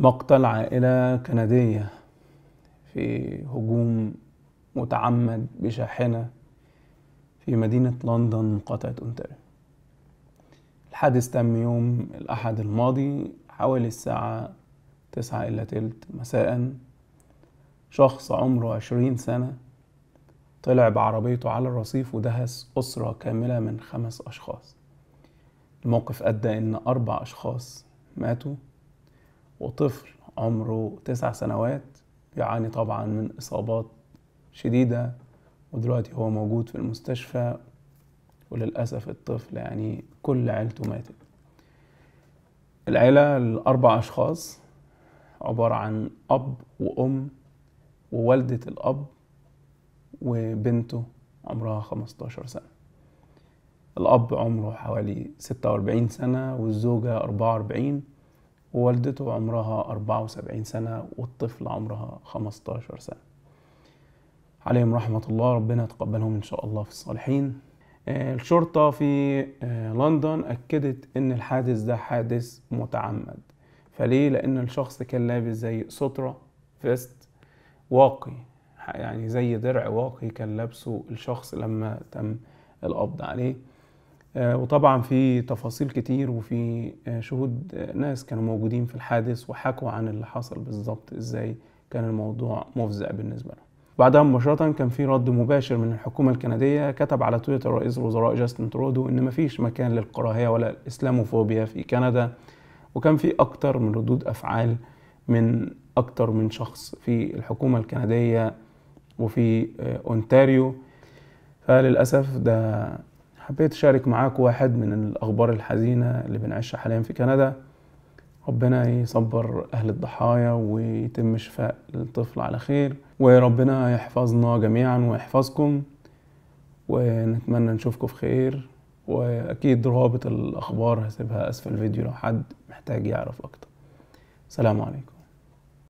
مقتل عائلة كندية في هجوم متعمد بشاحنة في مدينة لندن قطعة أونتاريو الحادث تم يوم الأحد الماضي حوالي الساعة تسعة إلا تلت مساء شخص عمره عشرين سنة طلع بعربيته على الرصيف ودهس أسرة كاملة من خمس أشخاص الموقف أدى إن أربع أشخاص ماتوا وطفل عمره تسع سنوات بيعاني طبعا من إصابات شديدة ودلوقتي هو موجود في المستشفى وللأسف الطفل يعني كل عيلته ماتت العيلة الأربع أشخاص عبارة عن أب وأم ووالدة الأب وبنته عمرها 15 سنة الأب عمره حوالي 46 سنة والزوجة 44 ووالدته عمرها 74 سنة والطفل عمرها 15 سنة عليهم رحمة الله ربنا يتقبلهم إن شاء الله في الصالحين آه، الشرطة في آه، لندن أكدت إن الحادث ده حادث متعمد فليه؟ لأن الشخص كان لابس زي سترة فيست واقي يعني زي درع واقي كان لابسه الشخص لما تم القبض عليه آه، وطبعا في تفاصيل كتير وفي آه، شهود آه، ناس كانوا موجودين في الحادث وحكوا عن اللي حصل بالظبط ازاي كان الموضوع مفزع بالنسبه لهم بعدها مباشرة كان في رد مباشر من الحكومة الكندية كتب على تويتر رئيس الوزراء جاستن ترودو إن مفيش مكان للكراهية ولا الإسلاموفوبيا في كندا وكان في أكتر من ردود أفعال من أكتر من شخص في الحكومة الكندية وفي أونتاريو فللأسف ده حبيت أشارك معاك واحد من الأخبار الحزينة اللي بنعيشها حاليا في كندا ربنا يصبر أهل الضحايا ويتم شفاء الطفل على خير وربنا يحفظنا جميعا ويحفظكم ونتمنى نشوفكم في خير وأكيد روابط الأخبار هسيبها أسفل الفيديو لو حد محتاج يعرف أكتر سلام عليكم